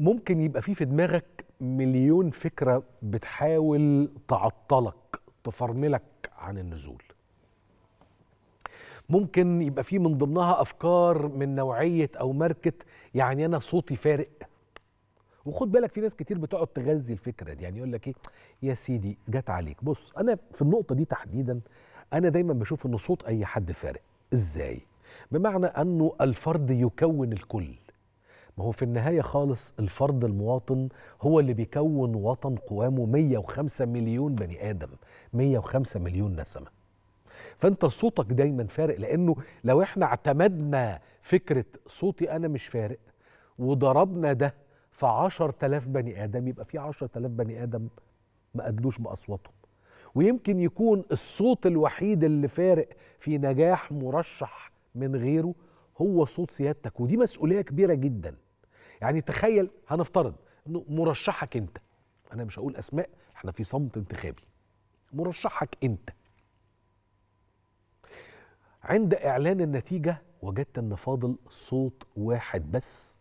ممكن يبقى في في دماغك مليون فكره بتحاول تعطلك تفرملك عن النزول ممكن يبقى في من ضمنها افكار من نوعيه او ماركه يعني انا صوتي فارق وخد بالك في ناس كتير بتقعد تغذي الفكره دي يعني يقول لك ايه يا سيدي جت عليك بص انا في النقطه دي تحديدا انا دايما بشوف ان صوت اي حد فارق ازاي بمعنى انه الفرد يكون الكل ما هو في النهاية خالص الفرد المواطن هو اللي بيكون وطن قوامه 105 مليون بني آدم 105 مليون نسمة فانت صوتك دايما فارق لانه لو احنا اعتمدنا فكرة صوتي انا مش فارق وضربنا ده في 10000 بني ادم يبقى في 10000 بني ادم ما ادلوش باصواتهم ويمكن يكون الصوت الوحيد اللي فارق في نجاح مرشح من غيره هو صوت سيادتك ودي مسؤوليه كبيره جدا يعني تخيل هنفترض انه مرشحك انت انا مش هقول اسماء احنا في صمت انتخابي مرشحك انت عند اعلان النتيجه وجدت ان فاضل صوت واحد بس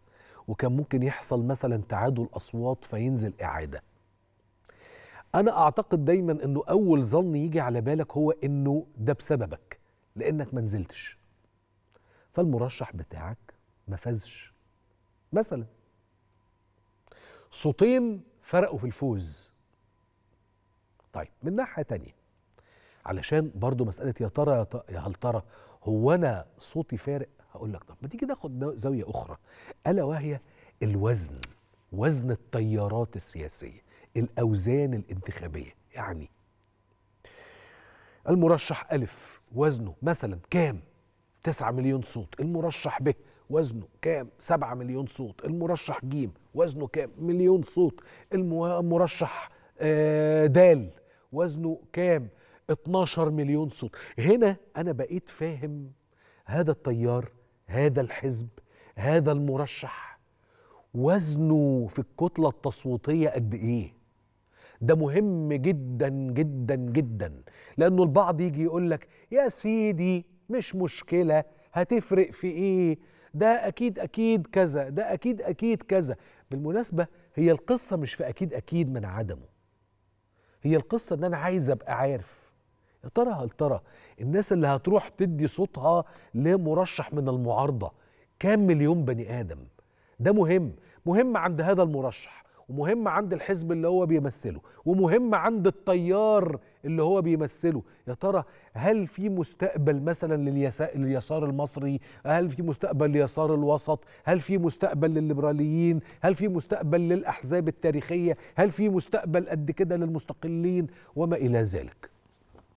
وكان ممكن يحصل مثلا تعادل اصوات فينزل اعاده انا اعتقد دايما انه اول ظن يجي على بالك هو انه ده بسببك لانك ما نزلتش فالمرشح بتاعك ما فازش مثلا صوتين فرقوا في الفوز طيب من ناحيه تانية علشان برضو مساله يا ترى يا هل ترى هو انا صوتي فارق هقول لك طب ما تيجي ناخد زاويه اخرى الا وهي الوزن وزن التيارات السياسيه الاوزان الانتخابيه يعني المرشح ألف وزنه مثلا كام 9 مليون صوت المرشح ب وزنه كام 7 مليون صوت المرشح ج وزنه كام مليون صوت المرشح آه، د وزنه كام 12 مليون صوت هنا انا بقيت فاهم هذا التيار هذا الحزب هذا المرشح وزنه في الكتلة التصويتية قد إيه؟ ده مهم جدا جدا جدا لأنه البعض يجي يقول لك يا سيدي مش مشكله هتفرق في ايه ده اكيد اكيد كذا ده اكيد اكيد كذا بالمناسبه هي القصه مش في اكيد اكيد من عدمه هي القصه ان انا عايز ابقى عارف يا ترى هل ترى الناس اللي هتروح تدي صوتها لمرشح من المعارضه كام مليون بني ادم ده مهم مهم عند هذا المرشح ومهم عند الحزب اللي هو بيمثله ومهم عند التيار اللي هو بيمثله يا ترى هل في مستقبل مثلا لليسار المصري هل في مستقبل ليسار الوسط هل في مستقبل للليبراليين هل في مستقبل للأحزاب التاريخية هل في مستقبل قد كده للمستقلين وما إلى ذلك